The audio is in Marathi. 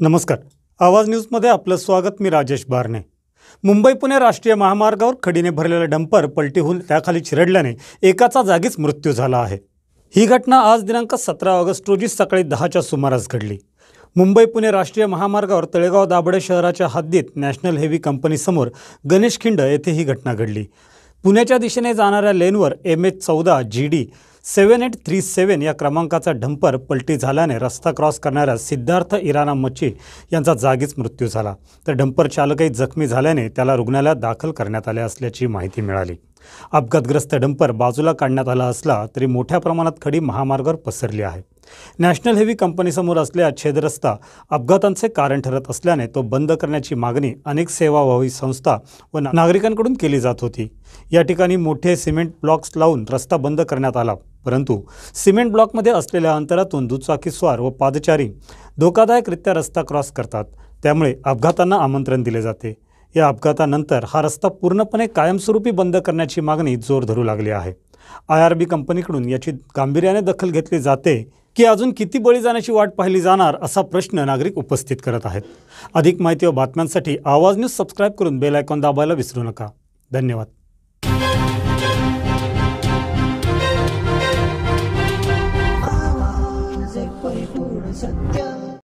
नमस्कार आवाज न्यूजमध्ये आपलं स्वागत मी राजेश बारणे मुंबई पुणे राष्ट्रीय महामार्गावर खडीने भरलेला डंपर पलटी होऊन त्याखाली चिरडल्याने एकाचा जागीच मृत्यू झाला आहे ही घटना आज दिनांक सतरा ऑगस्ट रोजी सकाळी दहाच्या सुमारास घडली मुंबई पुणे राष्ट्रीय महामार्गावर तळेगाव दाबडे शहराच्या हद्दीत नॅशनल हेवी कंपनीसमोर गणेश खिंड येथे ही घटना घडली पुण्याच्या दिशेने जाणाऱ्या लेनवर एम एच चौदा G D seven eight three seven या क्रमांकाचा डंपर पलटी झाल्याने रस्ता क्रॉस करणाऱ्या सिद्धार्थ इराणा मच्छी यांचा जागीच मृत्यू झाला तर डंपर चालकही जखमी झाल्याने त्याला रुग्णालयात दाखल करण्यात आले असल्याची माहिती मिळाली अपघातग्रस्त डंपर बाजूला काढण्यात आला असला तरी मोठ्या प्रमाणात खडी महामार्गावर पसरली आहे नॅशनल हेवी कंपनीसमोर असलेला छेदरस्ता अपघातांचे कारण ठरत असल्याने तो बंद करण्याची मागणी अनेक सेवाभावी संस्था व नागरिकांकडून केली जात होती या ठिकाणी मोठे सिमेंट ब्लॉक्स लावून रस्ता बंद करण्यात आला परंतु सिमेंट ब्लॉकमध्ये असलेल्या अंतरातून दुचाकीस्वार व पादचारी धोकादायकरित्या रस्ता क्रॉस करतात त्यामुळे अपघातांना आमंत्रण दिले जाते या अपघातानंतर हा रस्ता पूर्णपणे कायमस्वरूपी बंद करण्याची मागणी जोर धरू लागली आहे आय आर बी कंपनीकडून याची गांभीर्याने दखल घेतली जाते की अजून किती बळी जाण्याची वाट पाहिली जाणार असा प्रश्न नागरिक उपस्थित करत आहेत अधिक माहिती व बातम्यांसाठी आवाज न्यूज सबस्क्राईब करून बेल आयकॉन दाबायला विसरू नका धन्यवाद to go.